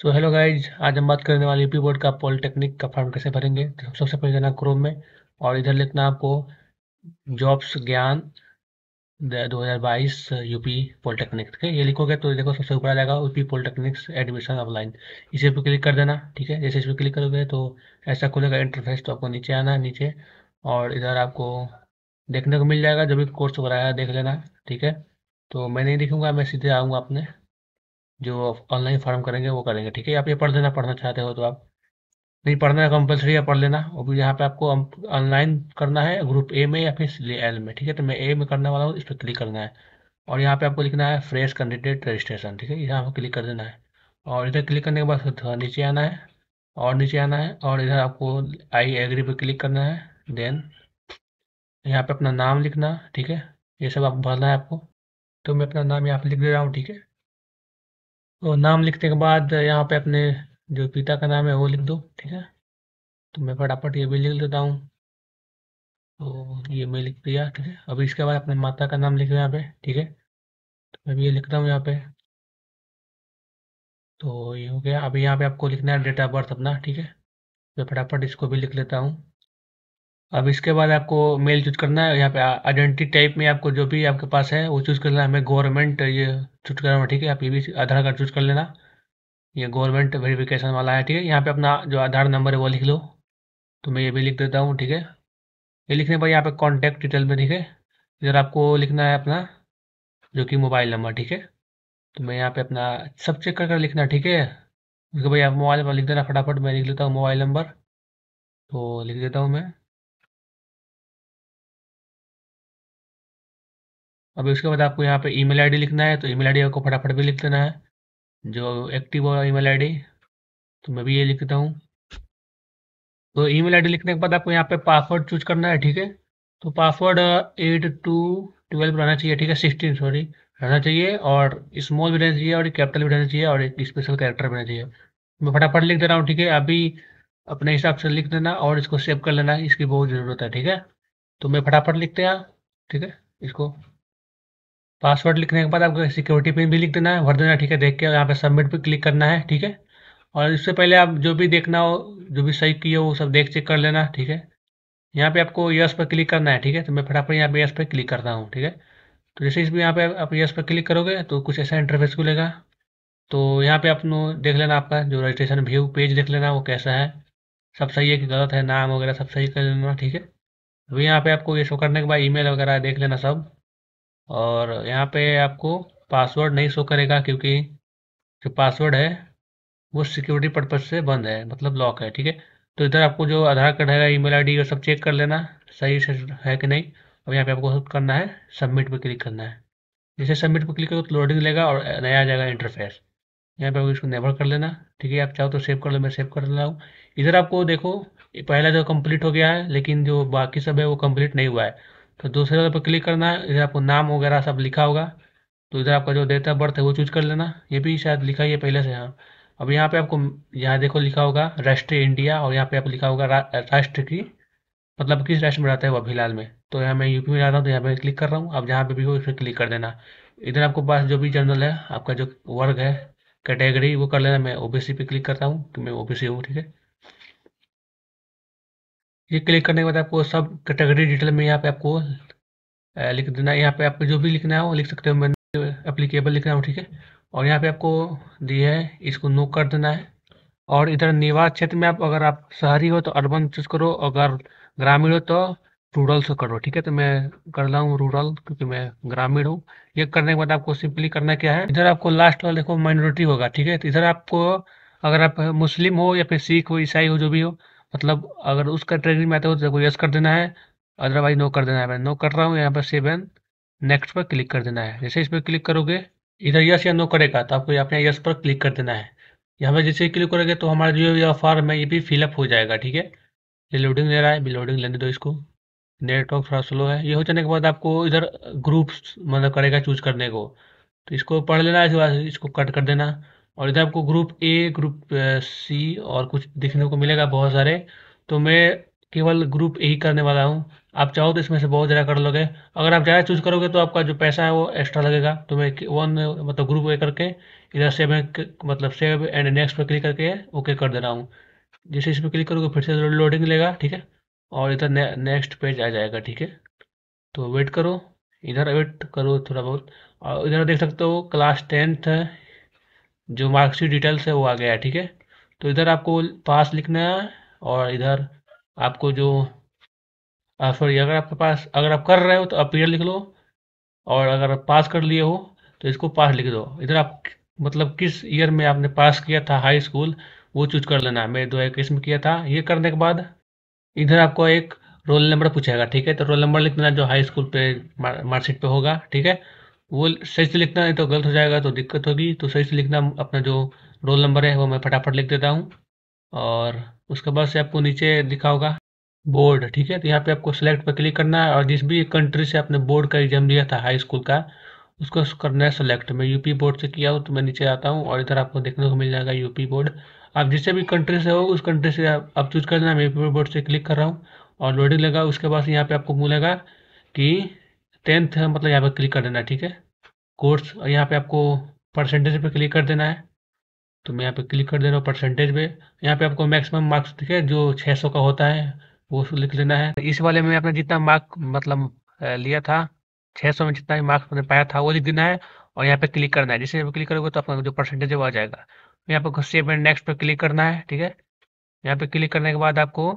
so hello guys आज हम बात करने वाले यूपी बोर्ड का पॉलिटेक्निक का फॉर्म कैसे भरेंगे तो सबसे पहले जाना क्रोम में और इधर लिखना आपको जॉब्स ज्ञान 2022 यूपी पॉलिटेक्निक ठीक है ये लिखोगे तो देखो सबसे ऊपर आ जाएगा यूपी पॉलिटेक्निक्स एडमिशन ऑफलाइन इसे पर क्लिक कर देना ठीक है जैसे इस पर क्लिक करोगे तो ऐसा खुलेगा इंटरफेस तो आपको नीचे आना नीचे और इधर आपको देखने को मिल जाएगा जब भी कोर्स वगैरह देख लेना ठीक है तो मैं नहीं देखूंगा मैं सीधे आऊँगा अपने जो ऑनलाइन फॉर्म करेंगे वो करेंगे ठीक है आप ये पढ़ लेना पढ़ना चाहते हो तो आप नहीं पढ़ना है कंपलसरी है पढ़ लेना और यहाँ पे आपको ऑनलाइन करना है ग्रुप ए में या फिर एल में ठीक है तो मैं ए में करने वाला हूँ इस पर क्लिक करना है और यहाँ पे आपको लिखना है फ्रेश कैंडिडेट रजिस्ट्रेशन ठीक है यहाँ पर क्लिक कर देना है और इधर क्लिक करने के बाद नीचे आना है और नीचे आना है और इधर आपको आई एग्री पे क्लिक करना है देन यहाँ पे अपना नाम लिखना ठीक है ये सब आप भरना है आपको तो मैं अपना नाम यहाँ पे लिख दे रहा हूँ ठीक है तो नाम लिखने के बाद यहाँ पे अपने जो पिता का नाम है वो लिख दो ठीक है तो मैं फटाफट ये भी लिख देता हूँ तो ये मैं लिख दिया ठीक है अभी इसके बाद अपने माता का नाम लिख यहाँ पे ठीक है तो मैं भी ये लिखता हूँ यहाँ पे तो ये हो गया अभी यहाँ पे आपको लिखना है डेट ऑफ बर्थ अपना ठीक है मैं फटाफट इसको भी लिख लेता हूँ अब इसके बाद आपको मेल चूज़ करना है यहाँ पे आइडेंटिटी टाइप में आपको जो भी आपके पास है वो चूज़ करना है हमें गवर्नमेंट ये चूज़ करना है ठीक है आप ये भी आधार कार्ड चूज़ कर लेना ये गवर्नमेंट वेरिफिकेशन वाला है ठीक है यहाँ पे अपना जो आधार नंबर है वो लिख लो तो मैं ये भी लिख देता हूँ ठीक है ये लिखने पर यहाँ पे कॉन्टैक्ट डिटेल में ठीक है इधर आपको लिखना है अपना जो कि मोबाइल नंबर ठीक है तो मैं यहाँ पे अपना सब चेक कर कर लिखना ठीक है उसके भाई आप मोबाइल नंबर लिख देना फटाफट मैं लिख लेता हूँ मोबाइल नंबर तो लिख देता हूँ मैं अब इसके बाद आपको यहाँ पे ईमेल आईडी लिखना है तो ईमेल आईडी आपको फटाफट भी लिख लेना है जो एक्टिव हो ईमेल आईडी तो मैं भी ये लिखता हूँ तो ईमेल आईडी लिखने के बाद आपको यहाँ पे पासवर्ड चूज करना है ठीक है तो पासवर्ड एट टू ट्वेल्व रहना चाहिए ठीक है सिक्सटीन सॉरी रहना चाहिए और स्मॉल भी रहना चाहिए और कैपिटल भी रहना चाहिए और एक स्पेशल कैरेक्टर भी रहना चाहिए मैं फटाफट लिख दे रहा हूँ ठीक है अभी अपने हिसाब से लिख देना और इसको सेव कर लेना इसकी बहुत ज़रूरत है ठीक है तो मैं फटाफट लिखते हैं ठीक है इसको पासवर्ड लिखने के बाद आपको सिक्योरिटी पिन भी लिख देना है भर देना ठीक है देख के यहाँ पे सबमिट पे क्लिक करना है ठीक है और इससे पहले आप जो भी देखना हो जो भी सही किए हो वो सब देख चेक कर लेना ठीक है यहाँ पे आपको यस पर क्लिक करना है ठीक है तो मैं फटाफट यहाँ पे यस पर क्लिक करता हूँ ठीक है तो जैसे इसमें यहाँ पे आप यस पर क्लिक करोगे तो कुछ ऐसा इंटरफेस खुलेगा तो यहाँ पे आप देख लेना आपका जो रजिस्ट्रेशन व्यू पेज देख लेना वो कैसा है सब सही है कि गलत है नाम वगैरह सब सही कर लेना ठीक है अभी यहाँ पे आपको ये शो करने के बाद ईमेल वगैरह देख लेना सब और यहाँ पे आपको पासवर्ड नहीं शो करेगा क्योंकि जो पासवर्ड है वो सिक्योरिटी पर्पज से बंद है मतलब लॉक है ठीक है तो इधर आपको जो आधार कार्ड है ईमेल आईडी आई सब चेक कर लेना सही से है कि नहीं अब यहाँ पे आपको करना है सबमिट पर क्लिक करना है जैसे सबमिट पर क्लिक करो तो लोडिंग लेगा और नया आ जाएगा इंटरफेस यहाँ पे आपको इसको नेवर कर लेना ठीक है आप चाहो तो सेव कर लो मैं सेव कर रहा इधर आपको देखो पहला जो कंप्लीट हो गया है लेकिन जो बाकी सब है वो कंप्लीट नहीं हुआ है तो दूसरे वाले पर क्लिक करना है इधर आपको नाम वगैरह सब लिखा होगा तो इधर आपका जो डेट ऑफ बर्थ है वो चूज कर लेना ये भी शायद लिखा ही है पहले से यहाँ अब यहाँ पे आपको यहाँ देखो लिखा होगा राष्ट्रीय इंडिया और यहाँ पे आपको लिखा होगा रा, राष्ट्र की मतलब किस राष्ट्र में रहता है वो फिलहाल में तो यहाँ मैं यूपी में रहता हूँ तो यहाँ पे क्लिक कर रहा हूँ आप जहाँ पे भी हो उस पर क्लिक कर देना इधर आपको पास जो भी जनरल है आपका जो वर्ग है कैटेगरी वो कर लेना मैं ओ पे क्लिक करता हूँ कि मैं ओबीसी हूँ ठीक है ये क्लिक करने के बाद आपको सब कैटेगरी डिटेल में यहाँ पे आपको लिख देना है यहाँ पे आपको जो भी लिखना है वो लिख सकते हो मैं अप्लीकेबल लिख रहा हूँ ठीक है और यहाँ पे आपको दी है इसको नो कर देना है और इधर निवास क्षेत्र में आप अगर आप शहरी हो तो अर्बन चूज करो अगर ग्रामीण हो तो रूरल से करो ठीक है तो मैं कर रहा हूँ रूरल क्योंकि मैं ग्रामीण हूँ ये करने के बाद आपको सिंपली करना क्या है इधर आपको लास्ट वाला देखो माइनॉरिटी होगा ठीक है तो इधर आपको अगर आप मुस्लिम हो या फिर सिख हो ईसाई हो जो भी हो मतलब अगर उसका ट्रेनिंग में आता है तो यस कर देना है अदरवाइज नो कर देना है मैं नो कर रहा हूँ यहाँ पर सेव एन नेक्स्ट पर क्लिक कर देना है जैसे इस पर क्लिक करोगे इधर यस या नो करेगा तो आपको यहाँ यस पर क्लिक कर देना है यहाँ पर जैसे क्लिक करोगे तो हमारा जो यह फॉर्म है ये भी फिलअप हो जाएगा ठीक है ये लोडिंग ले रहा है लोडिंग लेने दो इसको नेटवर्क थोड़ा स्लो है ये हो जाने के बाद आपको इधर ग्रुप्स मतलब करेगा चूज करने को तो इसको पढ़ लेना है इसको कट कर देना और इधर आपको ग्रुप ए ग्रुप सी और कुछ देखने को मिलेगा बहुत सारे तो मैं केवल ग्रुप ए ही करने वाला हूँ आप चाहो तो इसमें से बहुत ज़्यादा कर लोगे अगर आप ज़्यादा चूज करोगे तो आपका जो पैसा है वो एक्स्ट्रा लगेगा तो मैं वन मतलब ग्रुप ए करके इधर सेव मतलब सेव एंड नेक्स्ट पर क्लिक करके ओके कर दे रहा हूँ जैसे इस पर क्लिक करोगे फिर से लोडिंग लेगा ठीक है और इधर ने, नेक्स्ट पेज आ जाएगा ठीक है तो वेट करो इधर वेट करो थोड़ा बहुत और इधर देख सकते हो क्लास टेंथ है जो मार्कशीट डिटेल्स है वो आ गया है ठीक है तो इधर आपको पास लिखना है और इधर आपको जो सॉरी अगर आपके पास अगर आप कर रहे हो तो आप पीरियड लिख लो और अगर पास कर लिए हो तो इसको पास लिख दो इधर आप मतलब किस ईयर में आपने पास किया था हाई स्कूल वो चूज कर लेना मैं दो इक्कीस में किया था ये करने के बाद इधर आपको एक रोल नंबर पूछेगा ठीक है तो रोल नंबर लिख देना जो हाई स्कूल पे मार्कशीट पे होगा ठीक है वो सही से लिखना है तो गलत हो जाएगा तो दिक्कत होगी तो सही से लिखना अपना जो रोल नंबर है वो मैं फटाफट लिख देता हूँ और उसके बाद से आपको नीचे दिखा होगा बोर्ड ठीक है तो यहाँ पे आपको सेलेक्ट पर क्लिक करना है और जिस भी कंट्री से आपने बोर्ड का एग्जाम दिया था हाई स्कूल का उसको करना है सेलेक्ट मैं यूपी बोर्ड से किया हूँ तो मैं नीचे आता हूँ और इधर आपको देखने को मिल जाएगा यूपी बोर्ड आप जिससे भी कंट्री से हो उस कंट्री से आप, आप चूज कर देना मैं यूपी बोर्ड से क्लिक कर रहा हूँ और लोडिंग लगा उसके बाद यहाँ पे आपको मिलेगा कि टेंथ मतलब यहाँ पर क्लिक कर देना है ठीक है कोर्स यहाँ पे आपको परसेंटेज पे क्लिक कर देना है तो मैं यहाँ पे क्लिक कर दे रहा हूँ परसेंटेज पे यहाँ पे आपको मैक्सिमम मार्क्स ठीक है जो 600 का होता है वो लिख लेना है इस वाले में आपने जितना मार्क मतलब लिया था 600 में जितना भी मार्क्स मैंने पाया था वो लिख देना है और यहाँ पे क्लिक करना है जैसे क्लिक करोगे तो आपका जो परसेंटेज है वो आ जाएगा यहाँ पे सेव एंड नेक्स्ट पर क्लिक करना है ठीक है यहाँ पे क्लिक करने के बाद आपको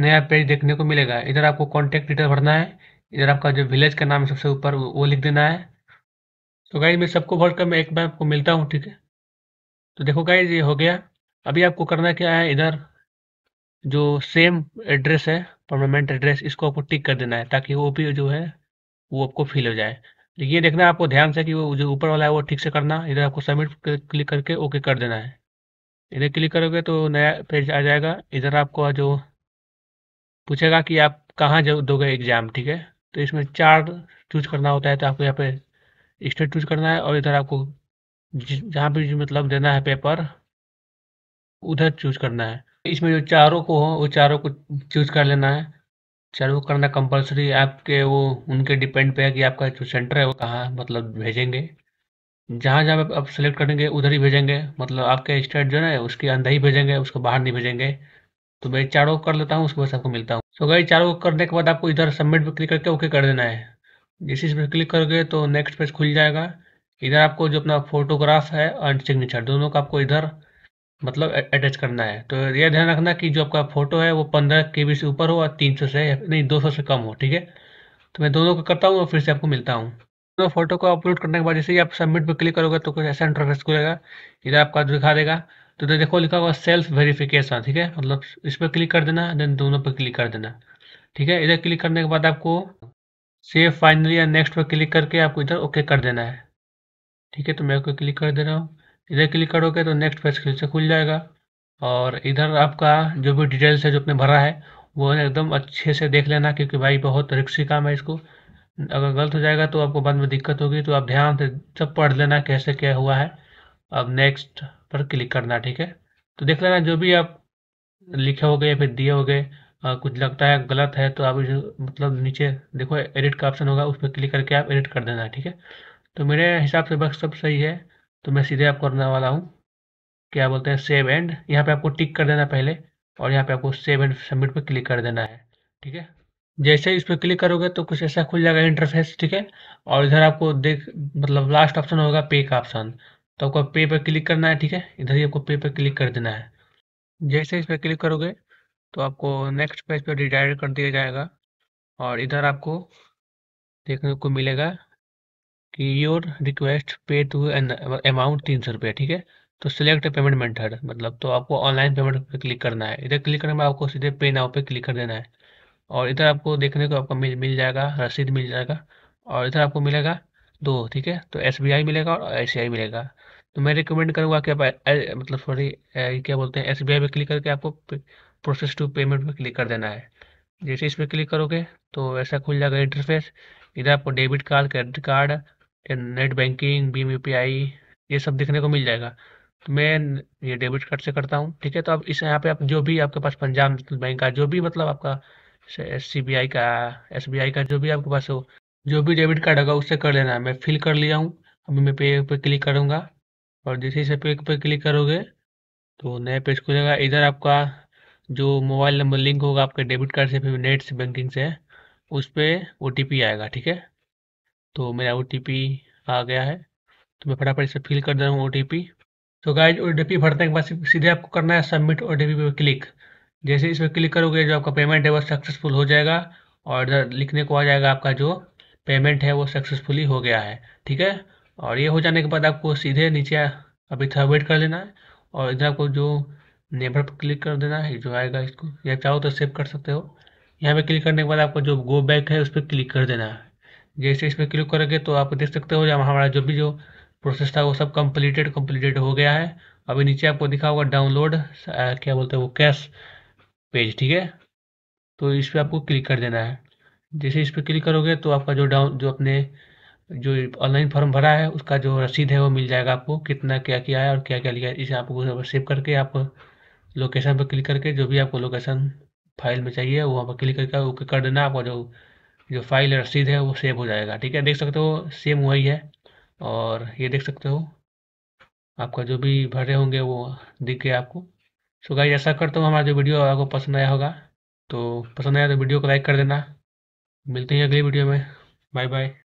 नया पेज देखने को मिलेगा इधर आपको कॉन्टैक्ट डिटेल भरना है इधर आपका जो विलेज का नाम है सबसे ऊपर वो लिख देना है तो गाइज मैं सबको भर कर मैं एक बार आपको मिलता हूँ ठीक है तो देखो गाइज ये हो गया अभी आपको करना क्या है इधर जो सेम एड्रेस है परमानेंट एड्रेस इसको आपको टिक कर देना है ताकि वो भी जो है वो आपको फिल हो जाए तो ये देखना आपको ध्यान से कि वो जो ऊपर वाला है वो ठीक से करना इधर आपको सबमिट क्लिक करके ओके कर देना है इधर क्लिक करोगे तो नया पेज आ जाएगा इधर आपको जो पूछेगा कि आप कहाँ दोगे एग्ज़ाम ठीक है तो इसमें चार चूज करना होता है तो आपको यहाँ पे स्टेट चूज करना है और इधर आपको जहाँ भी मतलब देना है पेपर उधर चूज करना है इसमें जो चारों को हो वो चारों को चूज कर लेना है चारों को करना कंपलसरी आपके वो उनके डिपेंड पे है कि आपका जो सेंटर है वो कहाँ मतलब भेजेंगे जहाँ जहाँ आप सेलेक्ट करेंगे उधर ही भेजेंगे मतलब आपके स्टेट जो है उसके अंदर ही भेजेंगे उसको बाहर नहीं भेजेंगे तो मैं चारों को कर लेता हूँ उसके बाद आपको मिलता हूँ सो गई चारों को करने के बाद आपको इधर सबमिट पर क्लिक करके ओके कर देना है जिस इस पर क्लिक करोगे तो नेक्स्ट पेज खुल जाएगा इधर आपको जो अपना फोटोग्राफ है और सिग्नेचर दोनों का आपको इधर मतलब अटैच करना है तो यह ध्यान रखना कि जो आपका फोटो है वो पंद्रह के से ऊपर हो और तीन सौ से नहीं दो सौ से कम हो ठीक है तो मैं दोनों को करता हूँ और फिर से आपको मिलता हूँ दोनों फोटो तो को अपलोड करने के बाद जैसे ही आप सबमिट पर क्लिक करोगे तो कुछ ऐसा इंटरफेस खुलेगा इधर आपका दिखा देगा तो, इधर देखो लिखा हुआ सेल्फ वेरिफिकेशन ठीक है मतलब इस पर क्लिक कर देना देन दोनों पर क्लिक कर देना ठीक है इधर क्लिक करने के बाद आपको सेव फाइनली या नेक्स्ट पर क्लिक करके आपको इधर ओके कर देना है ठीक है तो मैं ओके क्लिक कर दे रहा हूँ इधर क्लिक करोगे तो नेक्स्ट पेज फिर से खुल जाएगा और इधर आपका जो भी डिटेल्स है जो आपने भरा है वो एकदम अच्छे से देख लेना क्योंकि भाई बहुत रिक्सी काम है इसको अगर गलत हो जाएगा तो आपको बाद में दिक्कत होगी तो आप ध्यान से सब पढ़ लेना कैसे क्या हुआ है अब नेक्स्ट पर क्लिक करना ठीक है तो देख लेना जो भी आप लिखे हो गए या फिर दिए हो गए कुछ लगता है गलत है तो आप मतलब नीचे देखो एडिट का ऑप्शन होगा उस पर क्लिक करके आप एडिट कर देना ठीक है तो मेरे हिसाब से बस सब सही है तो मैं सीधे आप करने वाला हूँ क्या बोलते हैं सेव एंड यहाँ पे आपको टिक कर देना पहले और यहाँ पे आपको सेव एंड सबमिट पर क्लिक कर देना है ठीक है जैसे ही इस पर क्लिक करोगे तो कुछ ऐसा खुल जाएगा इंटरफेस ठीक है और इधर आपको देख मतलब लास्ट ऑप्शन होगा पे का ऑप्शन तो आपको पे पर क्लिक करना है ठीक है इधर ही आपको पे पर क्लिक कर देना है जैसे इस पर क्लिक करोगे तो आपको नेक्स्ट पेज पर रिडायरेक्ट कर दिया जाएगा और इधर आपको देखने को मिलेगा कि your request pay to an amount तीन सौ रुपये ठीक है तो सिलेक्ट पेमेंट मेथड मतलब तो आपको ऑनलाइन पेमेंट पे क्लिक करना है इधर क्लिक करने में आपको सीधे पे नाउ पे क्लिक कर देना है और इधर आपको देखने को आपको मिल मिल जाएगा रसीद मिल जाएगा और इधर आपको मिलेगा दो ठीक है तो एस मिलेगा और आई मिलेगा तो मैं रिकमेंड करूँगा कि आप मतलब सॉरी क्या बोलते हैं एस बी आई पर क्लिक करके आपको प्रोसेस टू पेमेंट पर क्लिक कर देना है जैसे इस पर क्लिक करोगे तो ऐसा खुल जाएगा इंटरफेस इधर आपको debit card credit card net banking भीम यू पी आई ये सब देखने को मिल जाएगा तो मैं ये डेबिट कार्ड से करता हूँ ठीक है तो अब इस यहाँ पे आप जो भी आपके पास पंजाब बैंक का जो भी मतलब आपका सी बी आई का एस बी आई का जो भी आपके पास हो जो भी डेबिट कार्ड होगा उससे कर लेना है मैं फिल कर लिया हूँ अभी मैं पे पे क्लिक करूँगा और जैसे इस पेज पर क्लिक करोगे तो नया पेज खुलेगा इधर आपका जो मोबाइल नंबर लिंक होगा आपके डेबिट कार्ड से फिर नेट से बैंकिंग से उस पर ओ आएगा ठीक है तो मेरा ओ आ गया है तो मैं फटाफट इसे फिल कर दे रहा हूँ ओ तो गाइज ओ भरने के बाद सीधे आपको करना है सबमिट ओ टी पे क्लिक जैसे इस पर क्लिक करोगे जो आपका पेमेंट है वो सक्सेसफुल हो जाएगा और इधर लिखने को आ जाएगा आपका जो पेमेंट है वो सक्सेसफुली हो गया है ठीक है और ये हो जाने के बाद आपको सीधे नीचे अभी थोड़ा वेट कर लेना है और इधर आपको जो नेबर पर क्लिक कर देना है जो आएगा इसको या चाहो तो सेव कर सकते हो यहाँ पे क्लिक करने के बाद आपको जो गो बैक है उस पर क्लिक कर देना है जैसे इस पर क्लिक करोगे तो आप देख सकते हो जहाँ हमारा जो भी जो प्रोसेस था वो सब कम्प्लीटेड कम्प्लीटेड हो गया है अभी नीचे आपको दिखा होगा डाउनलोड क्या बोलते हैं वो कैश पेज ठीक है तो इस पर आपको क्लिक कर देना है जैसे इस पर क्लिक करोगे तो आपका जो डाउन जो अपने जो ऑनलाइन फॉर्म भरा है उसका जो रसीद है वो मिल जाएगा आपको कितना क्या किया है और क्या क्या लिया है इसे आपको सेव करके आप लोकेशन पर क्लिक करके जो भी आपको लोकेशन फाइल में चाहिए वहाँ पर क्लिक करके ओके कर देना आपका जो जो फाइल रसीद है वो सेव हो जाएगा ठीक है देख सकते हो सेम वही है और ये देख सकते हो आपका जो भी भरे होंगे वो दिख गया आपको सो गाइज ऐसा करता हूँ हमारा जो वीडियो आपको पसंद आया होगा तो पसंद आया तो वीडियो को लाइक कर देना मिलते हैं अगली वीडियो में बाय बाय